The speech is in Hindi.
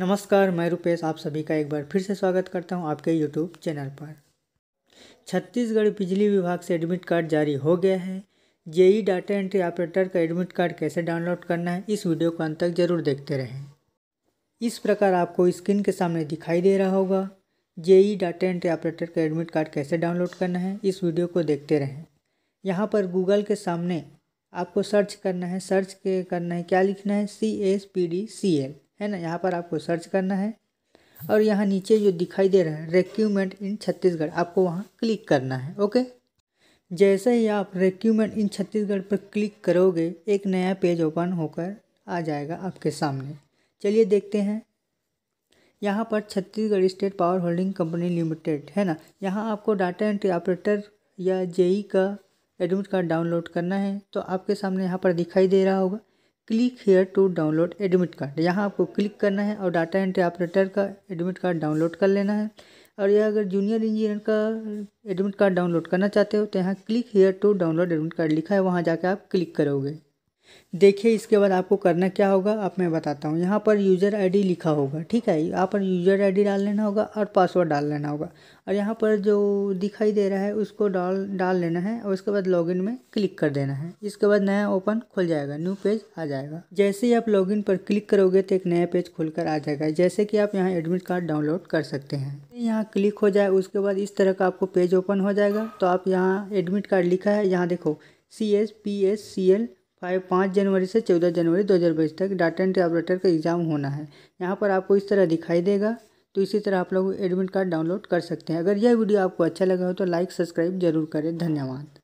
नमस्कार मैं रुपेश आप सभी का एक बार फिर से स्वागत करता हूं आपके यूट्यूब चैनल पर छत्तीसगढ़ बिजली विभाग से एडमिट कार्ड जारी हो गया है जेई डाटा एंट्री ऑपरेटर का एडमिट कार्ड कैसे डाउनलोड करना है इस वीडियो को अंत तक जरूर देखते रहें इस प्रकार आपको स्क्रीन के सामने दिखाई दे रहा होगा जेई डाटा एंट्री ऑपरेटर का एडमिट कार्ड कैसे डाउनलोड करना है इस वीडियो को देखते रहें यहाँ पर गूगल के सामने आपको सर्च करना है सर्च के करना है क्या लिखना है C S P D C L है ना यहाँ पर आपको सर्च करना है और यहाँ नीचे जो दिखाई दे रहा है रेक्यूमेंट इन छत्तीसगढ़ आपको वहाँ क्लिक करना है ओके जैसे ही आप रेक्यूमेंट इन छत्तीसगढ़ पर क्लिक करोगे एक नया पेज ओपन होकर आ जाएगा आपके सामने चलिए देखते हैं यहाँ पर Chhattisgarh state power holding company limited है ना यहाँ आपको डाटा एंट्री ऑपरेटर या जेई e e का एडमिट कार्ड डाउनलोड करना है तो आपके सामने यहाँ पर दिखाई दे रहा होगा click here to download admit card यहाँ आपको क्लिक करना है और डाटा एंट्री ऑपरेटर का एडमिट कार्ड डाउनलोड कर लेना है और यह अगर जूनियर इंजीनियर का एडमिट कार्ड डाउनलोड करना चाहते हो तो यहाँ click here to download admit card लिखा है वहाँ जाकर आप क्लिक करोगे देखिए इसके बाद आपको करना क्या होगा आप मैं बताता हूँ यहाँ पर यूज़र आईडी लिखा होगा ठीक है यहाँ पर यूज़र आईडी डाल लेना होगा और पासवर्ड डाल लेना होगा और यहाँ पर जो दिखाई दे रहा है उसको डाल डाल लेना है और उसके बाद लॉगिन में क्लिक कर देना है इसके बाद नया ओपन खुल जाएगा न्यू पेज आ जाएगा जैसे ही आप लॉग पर क्लिक करोगे तो एक नया पेज खुलकर आ जाएगा जैसे कि आप यहाँ एडमिट कार्ड डाउनलोड कर सकते हैं यहाँ क्लिक हो जाए उसके बाद इस तरह का आपको पेज ओपन हो जाएगा तो आप यहाँ एडमिट कार्ड लिखा है यहाँ देखो C S P S C L five पाँच जनवरी से चौदह जनवरी दो हज़ार बाईस तक डाटा एंट्री ऑपरेटर का एग्ज़ाम होना है यहाँ पर आपको इस तरह दिखाई देगा तो इसी तरह आप लोग एडमिट कार्ड डाउनलोड कर सकते हैं अगर यह वीडियो आपको अच्छा लगा हो तो लाइक सब्सक्राइब जरूर करें धन्यवाद